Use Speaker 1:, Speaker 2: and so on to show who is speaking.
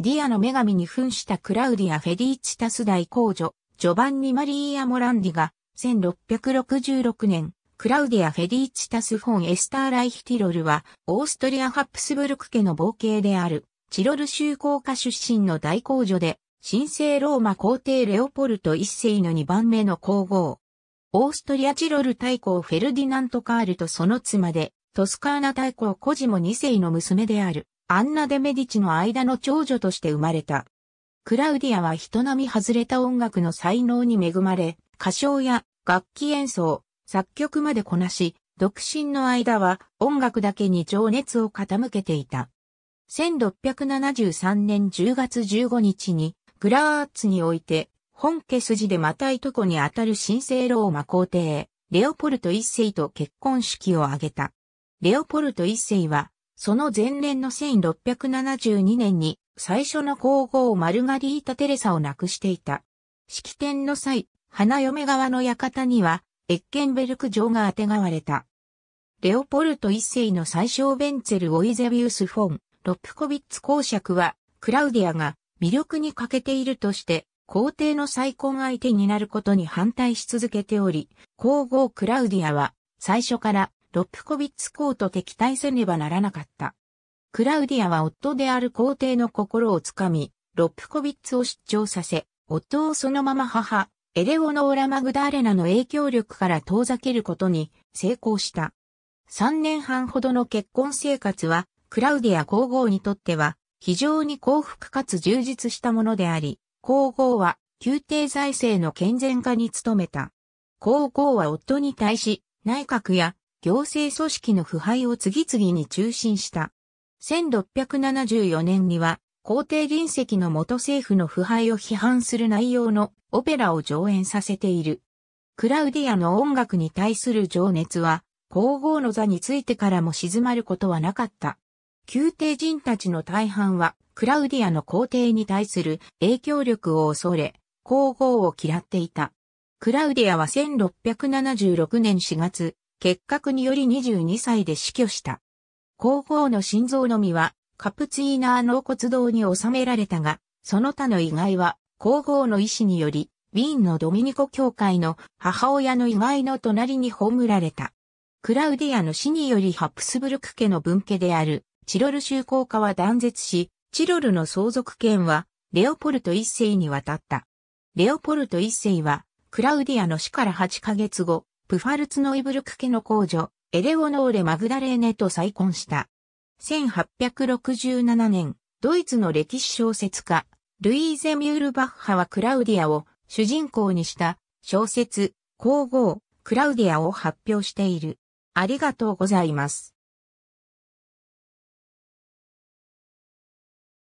Speaker 1: ディアの女神に扮したクラウディア・フェディーチタス大公女、ジョバンニ・マリーア・モランディが、1666年、クラウディア・フェディーチタス・フォン・エスター・ライヒティロルは、オーストリア・ハプスブルク家の冒険である、チロル州公家出身の大公女で、神聖ローマ皇帝レオポルト一世の2番目の皇后。オーストリアチロル大公フェルディナント・カールとその妻で、トスカーナ大公コジモ二世の娘である。アンナ・デ・メディチの間の長女として生まれた。クラウディアは人並み外れた音楽の才能に恵まれ、歌唱や楽器演奏、作曲までこなし、独身の間は音楽だけに情熱を傾けていた。1673年10月15日にグラーツにおいて本家筋でまたいとこにあたる神聖ローマ皇帝レオポルト一世と結婚式を挙げた。レオポルト一世はその前年の1672年に最初の皇后マルガリータ・テレサを亡くしていた。式典の際、花嫁側の館には、エッケンベルク城があてがわれた。レオポルト一世の最小ベンツェル・オイゼビウス・フォン、ロップコビッツ公爵は、クラウディアが魅力に欠けているとして、皇帝の再婚相手になることに反対し続けており、皇后クラウディアは、最初からロプコビッツ公と敵対せねばならなかった。クラウディアは夫である皇帝の心をつかみ、ロプコビッツを出張させ、夫をそのまま母、エレオノーラ・マグダーレナの影響力から遠ざけることに成功した。3年半ほどの結婚生活は、クラウディア皇后にとっては、非常に幸福かつ充実したものであり、皇后は宮廷財政の健全化に努めた。皇后は夫に対し、内閣や行政組織の腐敗を次々に中心した。1674年には、皇帝隣席の元政府の腐敗を批判する内容のオペラを上演させている。クラウディアの音楽に対する情熱は、皇后の座についてからも静まることはなかった。宮廷人たちの大半は、クラウディアの皇帝に対する影響力を恐れ、皇后を嫌っていた。クラウディアは1676年4月、結核により22歳で死去した。後方の心臓のみは、カプツィーナー納骨堂に収められたが、その他の遺骸は、後方の医師により、ウィーンのドミニコ教会の母親の遺骸の隣に葬られた。クラウディアの死によりハプスブルク家の分家であるチロル州公家は断絶し、チロルの相続権はレオポルト一世に渡った。レオポルト一世はクラウディアの死から8ヶ月後、プファルツノイブルク家の公女、エレオノーレ・マグダレーネと再婚した。1867年、ドイツの歴史小説家、ルイーゼ・ミュールバッハはクラウディアを主人公にした小説、皇后、クラウディアを発表している。ありがとうございます。